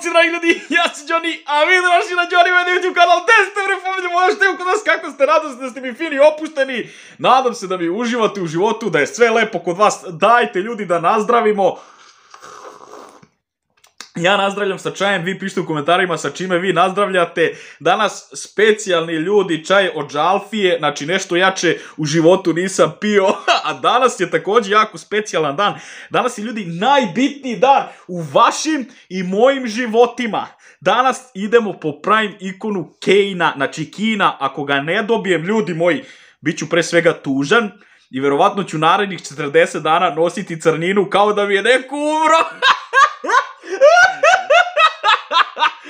Zdravo ljudi, ja sam Johnny, a vi došli na Johnny Man YouTube kanal, gde ste bre pomelju, možete kod vas kako ste radost, da ste mi fini opušteni. Nadam se da mi uživate u životu, da je sve lepo kod vas, dajte ljudi da nazdravimo. Ja nazdravljam sa čajem, vi pišite u komentarima sa čime vi nazdravljate. Danas specijalni ljudi, čaj od Žalfije, znači nešto jače u životu nisam pio, a danas je također jako specijalan dan. Danas je ljudi najbitniji dan u vašim i mojim životima. Danas idemo po prime ikonu Kejna, znači Kina, ako ga ne dobijem, ljudi moji, bit ću pre svega tužan. I verovatno ću narednih 40 dana nositi crninu kao da mi je neko umro.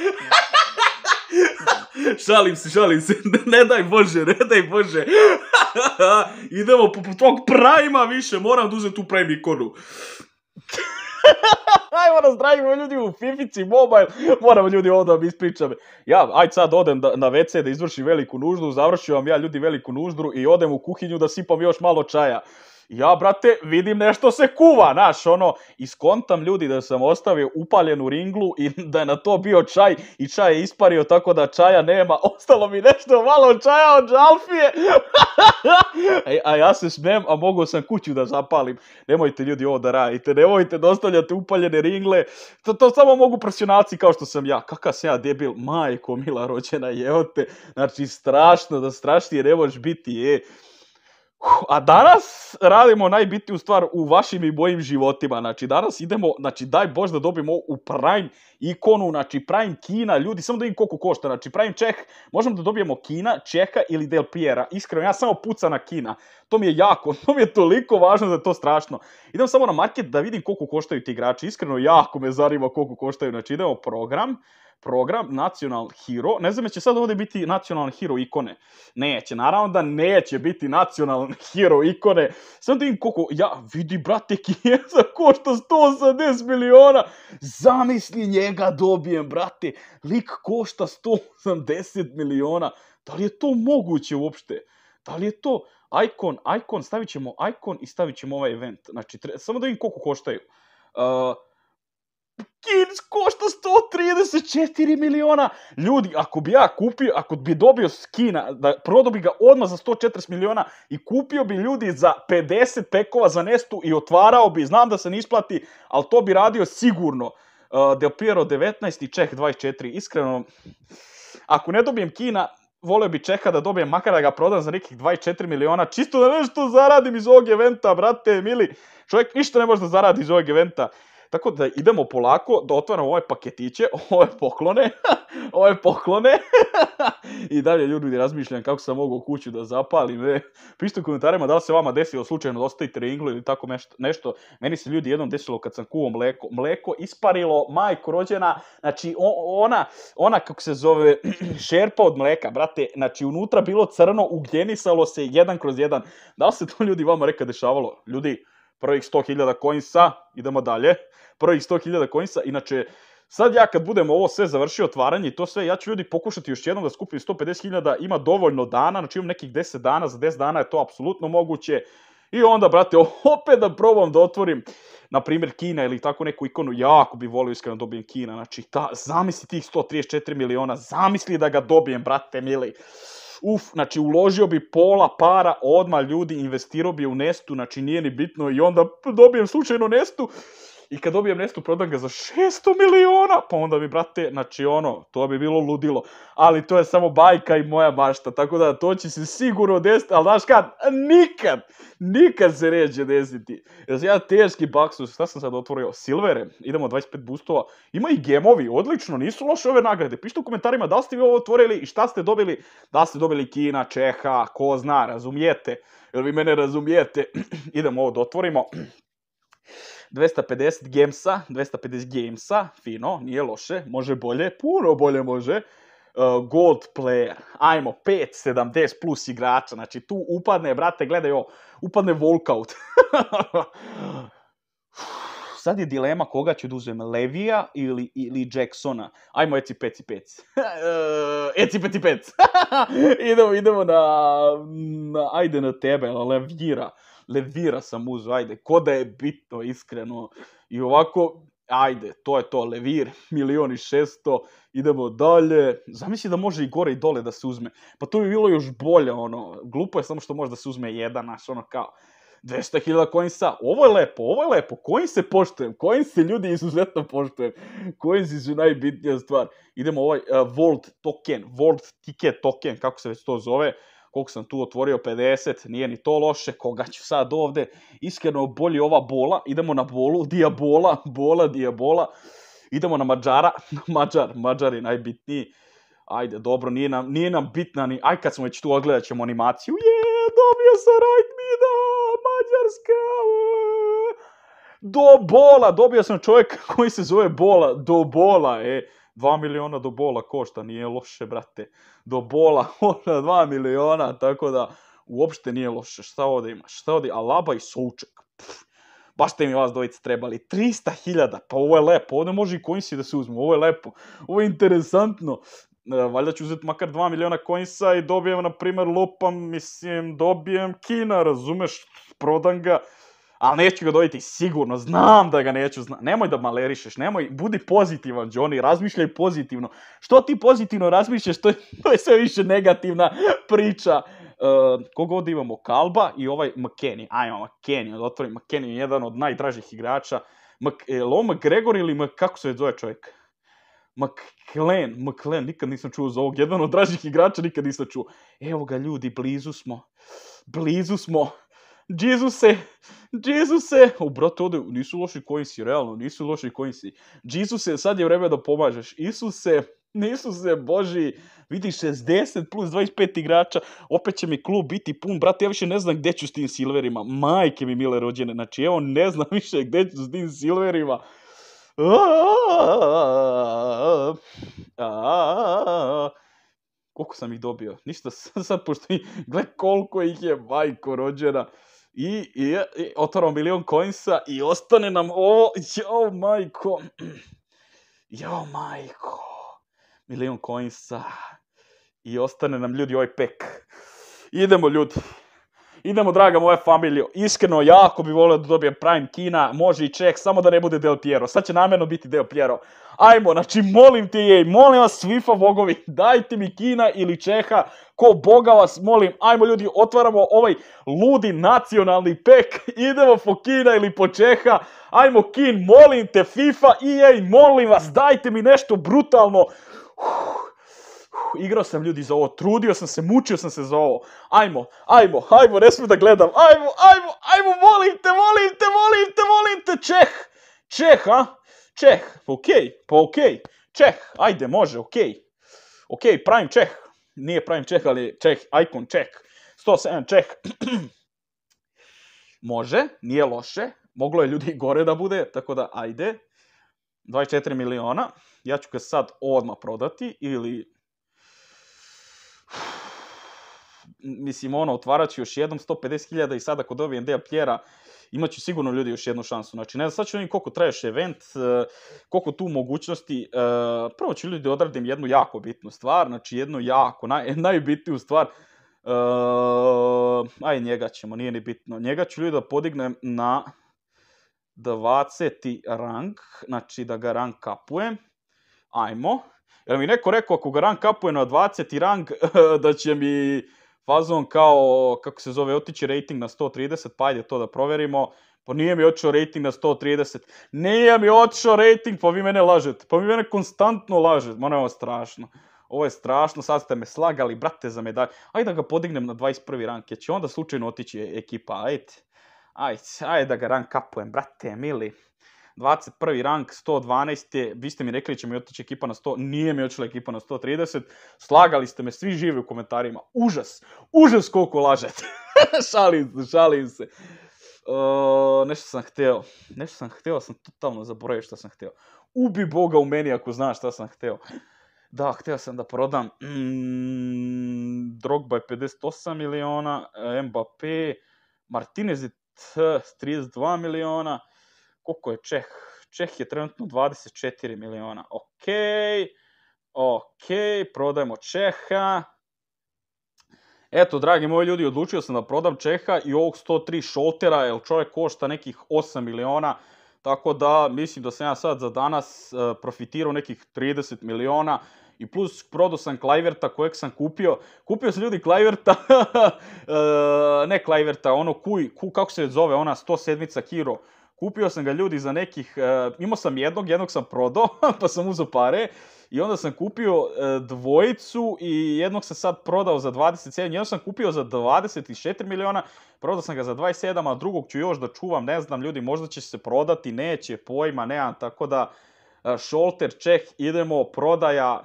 šalim se, šalim se. Ne daj Bože, ne daj Bože. Idemo po tog prajma više, moram da uzem tu prajm ikonu. Ajmo nazdravimo ljudi u Fifici Mobile, moramo ljudi ovo da ispričam. Ja, aj sad odem na WC da izvršim veliku nuždu, završio vam ja ljudi veliku nuždu i odem u kuhinju da sipam još malo čaja ja, brate, vidim nešto se kuva, naš, ono, iskontam ljudi da sam ostavio upaljenu ringlu i da je na to bio čaj i čaj je ispario tako da čaja nema, ostalo mi nešto malo čaja od žalfije, e, a, ja se smem, a mogu sam kuću da zapalim, nemojte ljudi ovo da radite, nemojte da ostavljate upaljene ringle, to, to samo mogu profesionalci kao što sam ja, kakav sam ja debil, majko mila rođena, jeote. znači strašno, da strašnije ne možeš biti, je, a danas radimo najbitniju stvar u vašim i mojim životima. Znači, danas idemo, znači, daj Bož da dobijemo u Prime ikonu, znači, Prime Kina, ljudi, samo da im koliko košta, znači, Prime Čeh, možemo da dobijemo Kina, Čeha ili Del Piera. Iskreno, ja samo puca na Kina. To mi je jako, to mi je toliko važno da je to strašno. Idem samo na market da vidim koliko koštaju ti igrači. Iskreno, jako me zanima koliko koštaju. Znači, idemo program program National Hero. Ne znam, će sad ovdje biti National Hero ikone. Neće, naravno da neće biti National Hero ikone. Sad vidim koliko, ja, vidi brate, Kijeza košta 180 miliona. Zamisli njega dobijem, brate. Lik košta 180 miliona. Da li je to moguće uopšte? Da li je to icon, icon, stavit ćemo icon i stavit ćemo ovaj event. Znači, samo da vidim koliko koštaju. Uh, Kids košta 134 miliona. Ljudi, ako bi ja kupio, ako bi dobio skina, da prodao bi ga odmah za 140 miliona i kupio bi ljudi za 50 pekova za Nestu i otvarao bi, znam da se ne isplati, ali to bi radio sigurno. Uh, Del Piero 19 i Čeh 24. Iskreno, ako ne dobijem Kina, volio bi Čeha da dobijem makar da ga prodam za nekih 24 miliona, čisto da nešto zaradim iz ovog eventa, brate, mili. Čovjek ništa ne može da zaradi iz ovog eventa. Tako da idemo polako, da otvaramo ove paketiće, ove poklone, ove poklone. I dalje ljudi razmišljam kako sam mogao kuću da zapalim. E, pišite u komentarima da li se vama desilo slučajno da ostavite ringlu ili tako nešto. Meni se ljudi jednom desilo kad sam kuvao mleko. Mleko isparilo, majko rođena, znači ona, ona kako se zove, šerpa od mleka, brate, znači unutra bilo crno, ugljenisalo se jedan kroz jedan. Da li se to ljudi vama reka dešavalo? Ljudi, prvih 100.000 coinsa, idemo dalje, prvih 100.000 coinsa, inače, sad ja kad budem ovo sve završio otvaranje i to sve, ja ću ljudi pokušati još jednom da skupim 150.000, ima dovoljno dana, znači imam nekih 10 dana, za 10 dana je to apsolutno moguće, i onda, brate, opet da probam da otvorim, na primjer, Kina ili tako neku ikonu, jako bi volio iskreno dobijem Kina, znači, ta, zamisli tih 134 miliona, zamisli da ga dobijem, brate, mili uf, znači uložio bi pola para odmah ljudi, investirao bi u Nestu, znači nije ni bitno i onda dobijem slučajno Nestu i kad dobijem nestu prodam ga za 600 miliona, pa onda bi, brate, znači ono, to bi bilo ludilo. Ali to je samo bajka i moja mašta, tako da to će se sigurno desiti, ali znaš kad, nikad, nikad se neće desiti. Jer ja teški baksus, šta sam sad otvorio, silvere, idemo 25 boostova, ima i gemovi, odlično, nisu loše ove nagrade, pišite u komentarima da li ste vi ovo otvorili i šta ste dobili, da li ste dobili Kina, Čeha, ko zna, razumijete, jel vi mene razumijete, idemo ovo da otvorimo. 250 gamesa, 250 gamesa, fino, nije loše, može bolje, puno bolje može. Uh, gold player, ajmo, 570 plus igrača, znači tu upadne, brate, gledaj ovo, upadne walkout. Sad je dilema koga ću da uzmem, Levija ili, ili Jacksona. Ajmo Eci Peci Peci. E, eci Peci pet. idemo, idemo na, na, ajde na tebe, Levjira. Levira sam uzajde ajde, ko da je bitno, iskreno. I ovako, ajde, to je to, Levir, milion i šesto, idemo dalje. Zamisli da može i gore i dole da se uzme. Pa to bi bilo još bolje, ono, glupo je samo što može da se uzme jedan, naš ono kao, 200.000 coinsa, ovo je lepo, ovo je lepo, coin se poštujem, coin se ljudi izuzetno poštujem, coins su najbitnija stvar. Idemo ovaj uh, token, volt ticket token, kako se već to zove, koliko sam tu otvorio, 50, nije ni to loše, koga ću sad ovdje. iskreno bolji ova bola, idemo na bolu, diabola, bola, diabola, idemo na Mađara, Mađar, Mađar je najbitniji, ajde, dobro, nije nam, nije nam bitna ni, aj kad smo već tu odgledat ćemo animaciju, je, dobio sam right mida, Mađarska, do bola, dobio sam čovjek koji se zove bola, do bola, e, 2 miliona do bola košta, nije loše, brate. Do bola ona 2 miliona, tako da uopšte nije loše. Šta ovdje ima Šta ovdje? Alaba i Souček. baš ste mi vas dvojice trebali. 300.000, pa ovo je lepo. Ovdje može i coinsi da se uzmu. Ovo je lepo. Ovo je interesantno. E, valjda ću uzeti makar 2 miliona coinsa i dobijem, na primjer, lopam, mislim, dobijem Kina, razumeš? Prodam ga ali neću ga dobiti sigurno, znam da ga neću, zna... nemoj da malerišeš, nemoj, budi pozitivan Johnny, razmišljaj pozitivno. Što ti pozitivno razmišljaš, to je, to je sve više negativna priča. Uh, kogod imamo Kalba i ovaj McKenny, ajmo McKenny, da otvorim McKenny jedan od najdražih igrača. Mc, e, Lo McGregor ili Mc, kako se zove čovjek? McLean, McLean, nikad nisam čuo za ovog, jedan od dražih igrača nikad nisam čuo. Evo ga ljudi, blizu smo, blizu smo. Dizu se, u se. U brate, nisu loši coinsi, realno, nisu loši coinsi. Dizu se, sad je vreme da pomažeš. Isuse, nisu se, boži, vidi 60 plus 25 igrača, opet će mi klub biti pun, brate, ja više ne znam gdje ću s tim silverima, majke mi mile rođene, znači evo ne znam više gdje ću s tim silverima. Koliko sam ih dobio? Ništa, sad pošto gle koliko ih je, majko rođena. I, i, i otvaramo milion coinsa i ostane nam ovo, jao majko, jao majko, milion coinsa i ostane nam ljudi ovaj pek. Idemo ljudi. Idemo, draga moja familija, iskreno, jako bi volio da dobijem Prime Kina, može i Ček, samo da ne bude Del Piero. Sad će namjerno biti Del Piero. Ajmo, znači, molim te jej, molim vas, Swifa bogovi, dajte mi Kina ili Čeha, ko boga vas molim. Ajmo, ljudi, otvaramo ovaj ludi nacionalni pek, idemo po Kina ili po Čeha. Ajmo, Kin, molim te, FIFA i jej, molim vas, dajte mi nešto brutalno igrao sam ljudi za ovo, trudio sam se, mučio sam se za ovo. Ajmo, ajmo, ajmo, ne smijem da gledam. Ajmo, ajmo, ajmo, volim te, volim te, molim te, volim te, Čeh. Čeh, a? Čeh, pa okej, okay, pa okej. Čeh, ajde, može, okej. Okay. Okej, pravim Čeh. Nije pravim Čeh, ali Čeh, ikon Čeh. 107 Čeh. može, nije loše. Moglo je ljudi gore da bude, tako da ajde. 24 miliona. Ja ću ga sad odmah prodati ili mislim, ono, otvarat ću još jednom 150.000 i sada kod ovih NDA Pljera, imat ću sigurno ljudi još jednu šansu. Znači, ne znam, sad ću vidim koliko traješ event, e, koliko tu mogućnosti. E, prvo ću ljudi odradim jednu jako bitnu stvar, znači jednu jako, najbitniju stvar. E, aj, njega ćemo, nije ni bitno. Njega ću ljudi da podignem na 20. rang, znači da ga rang kapujem. Ajmo. Jel mi neko rekao ako ga rank kapuje na 20. rang da će mi fazon kao, kako se zove, otići rating na 130, pa ajde to da proverimo. Pa nije mi otišao rating na 130. Nije mi otišao rating, pa vi mene lažete. Pa vi mene konstantno lažete. Ma ovo strašno. Ovo je strašno, sad ste me slagali, brate, za medalje. Ajde da ga podignem na 21. rank, jer će onda slučajno otići ekipa, ajde. Ajde, ajde da ga rank kapujem, brate, mili. 21. rank 112. Vi ste mi rekli će mi otići ekipa na 100. Nije mi otišla ekipa na 130. Slagali ste me svi živi u komentarima. Užas. Užas koliko lažete. šalim se, šalim se. nešto sam htio. Nešto sam htio, sam totalno zaboravio što sam htio. Ubi Boga u meni ako znaš šta sam htio. Da, htio sam da prodam mm, Drogba je 58 miliona, Mbappé, Martinez je 32 miliona, koliko je Čeh? Čeh je trenutno 24 miliona. Ok, ok, prodajemo Čeha. Eto, dragi moji ljudi, odlučio sam da prodam Čeha i ovog 103 šoltera, jer čovjek košta nekih 8 miliona. Tako da mislim da sam ja sad za danas e, profitirao nekih 30 miliona. I plus prodao sam Klajverta kojeg sam kupio. Kupio sam ljudi Klajverta, e, ne Klajverta, ono kuj, kako se zove, ona 107 sedmica kiro. Kupio sam ga ljudi za nekih, e, imao sam jednog, jednog sam prodao, pa sam uzeo pare. I onda sam kupio e, dvojicu i jednog sam sad prodao za 27, jednog sam kupio za 24 miliona, prodao sam ga za 27, a drugog ću još da čuvam, ne znam ljudi, možda će se prodati, neće, pojma, nemam, tako da... E, Šolter, Čeh, idemo, prodaja,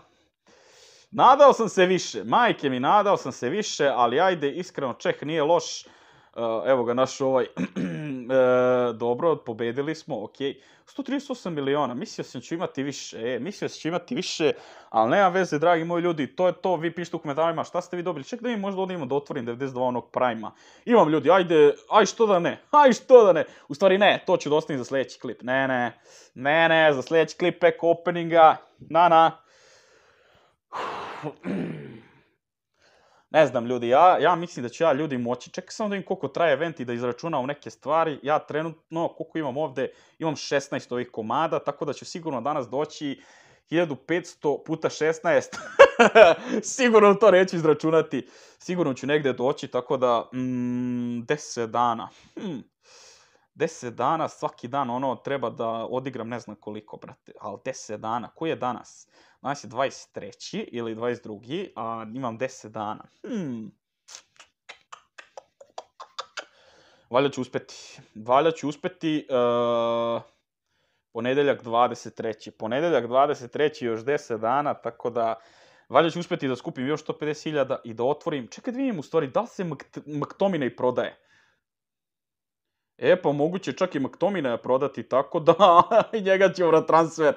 Nadao sam se više, majke mi, nadao sam se više, ali ajde, iskreno, Čeh nije loš. E, evo ga, naš ovaj, e, dobro, pobedili smo, ok. 138 miliona, mislio sam ću imati više, e, mislio sam ću imati više, ali nema veze, dragi moji ljudi, to je to, vi pišite u komentarima šta ste vi dobili, ček da mi možda odimo da otvorim 92 onog prima, Imam ljudi, ajde, aj što da ne, aj što da ne, u stvari ne, to ću da za sljedeći klip, ne, ne, ne, ne, za sljedeći klip pack openinga, na, na. Ne znam, ljudi, ja, ja mislim da ću ja ljudi moći. Čekaj samo da im koliko traje event i da izračunam neke stvari. Ja trenutno, koliko imam ovde, imam 16 ovih komada, tako da ću sigurno danas doći 1500 puta 16. sigurno to neću izračunati. Sigurno ću negdje doći, tako da mm, 10 dana. Hmm. 10 dana, svaki dan ono treba da odigram ne znam koliko, brate. Ali 10 dana, koji je danas? Danas 23. ili 22. A imam 10 dana. Hmm. Valjda ću uspjeti. Valjda ću uspjeti... Uh, e, ponedeljak 23. Ponedeljak 23. još 10 dana, tako da... Valjda ću uspjeti da skupim još 150.000 i da otvorim... Čekaj da vidim u stvari, da se Mctomine i prodaje? E, pa moguće čak i McTomina prodati, tako da njega će, na transfer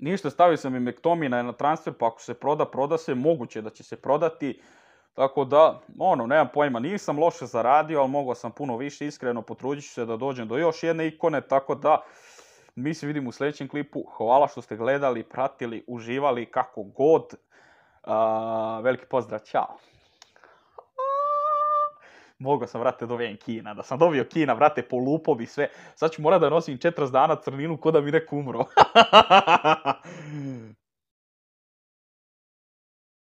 ništa, stavio sam i Mektomina na transfer, pa ako se proda, proda se, moguće da će se prodati. Tako da, ono, nemam pojma, nisam loše zaradio, ali mogao sam puno više, iskreno potrudit ću se da dođem do još jedne ikone, tako da, mi se vidimo u sljedećem klipu, hvala što ste gledali, pratili, uživali, kako god, veliki pozdrav, čao! mogao sam, vrate, dovijem Kina. Da sam dobio Kina, vrate, po lupovi sve. Sad ću morat da nosim četras dana crninu ko da mi nek umro.